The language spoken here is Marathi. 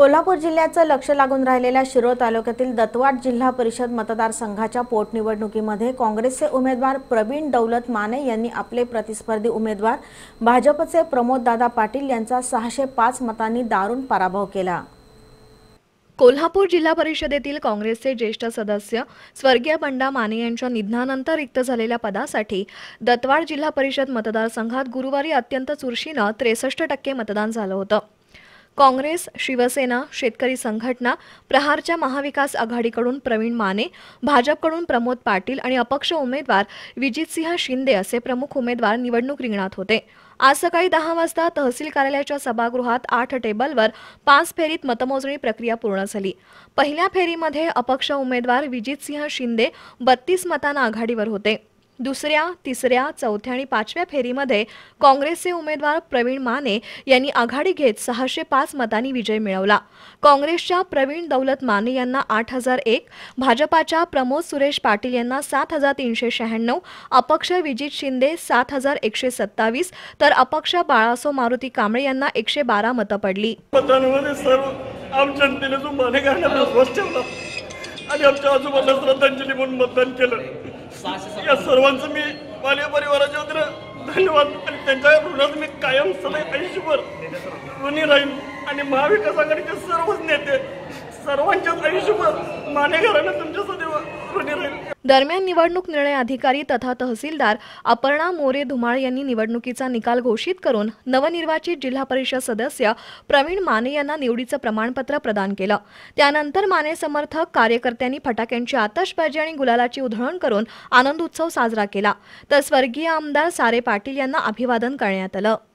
कोल्हापूर जिल्ह्याचं लक्ष लागून राहिलेल्या शिरोळ तालुक्यातील दत्तवाड जिल्हा परिषद मतदारसंघाच्या पोटनिवडणुकीमध्ये काँग्रेसचे उमेदवार प्रवीण दौलत माने यांनी आपले प्रतिस्पर्धी उमेदवार भाजपचे प्रमोददादा पाटील यांचा सहाशे पाच मतांनी दारुण पराभव केला कोल्हापूर जिल्हा परिषदेतील काँग्रेसचे ज्येष्ठ सदस्य स्वर्गीय बंडा माने यांच्या निधनानंतर रिक्त झालेल्या पदासाठी दत्तवाड जिल्हा परिषद मतदारसंघात गुरुवारी अत्यंत चुरशीनं त्रेसष्ट टक्के मतदान झालं होतं काँग्रेस शिवसेना शेतकरी संघटना प्रहारच्या महाविकास आघाडीकडून प्रवीण माने भाजपकडून प्रमोद पाटील आणि अपक्ष उमेदवार विजितसिंह शिंदे असे प्रमुख उमेदवार निवडणूक रिंगणात होते आज सकाळी दहा वाजता तहसील कार्यालयाच्या सभागृहात आठ टेबलवर पाच फेरीत मतमोजणी प्रक्रिया पूर्ण झाली पहिल्या फेरीमध्ये अपक्ष उमेदवार विजितसिंह शिंदे बत्तीस मतांना आघाडीवर होते दुसऱ्या तिसऱ्या चौथ्या आणि पाचव्या फेरीमध्ये काँग्रेसचे उमेदवार प्रवीण माने यांनी आघाडी घेत सहाशे पाच मतांनी विजय मिळवला काँग्रेसच्या प्रवीण दौलत माने यांना आठ हजार एक भाजपाच्या प्रमोद सुरेश पाटील यांना सात हजार तीनशे शहाण्णव अपक्ष विजित शिंदे सात हजार एकशे सत्तावीस तर अपक्ष बाळासो मारुती कांबळे यांना एकशे बारा मतं पडली आमच्या आजोबांना श्रद्धांजली म्हणून मतदान केलं या सर्वांचं मी माले परिवाराच्या वतीनं धन्यवाद आणि त्यांच्या ऋणात मी कायम सदैव आयुष्यभर ऋणी राहील आणि महाविकास आघाडीचे सर्वच नेते सर्वांच्याच आयुष्यभर माने घरानं तुमच्या सदैव ऋणी राहील दरम्यान निवडणूक निर्णय अधिकारी तथा तहसीलदार अपर्णा मोरे धुमाळ यांनी निवडणुकीचा निकाल घोषित करून नवनिर्वाचित जिल्हा परिषद सदस्य प्रवीण माने यांना निवडीचं प्रमाणपत्र प्रदान केलं त्यानंतर माने समर्थक कार्यकर्त्यांनी फटाक्यांची आतषबाजी आणि गुलालाची उधळण करून आनंदोत्सव साजरा केला तर स्वर्गीय आमदार सारे पाटील यांना अभिवादन करण्यात आलं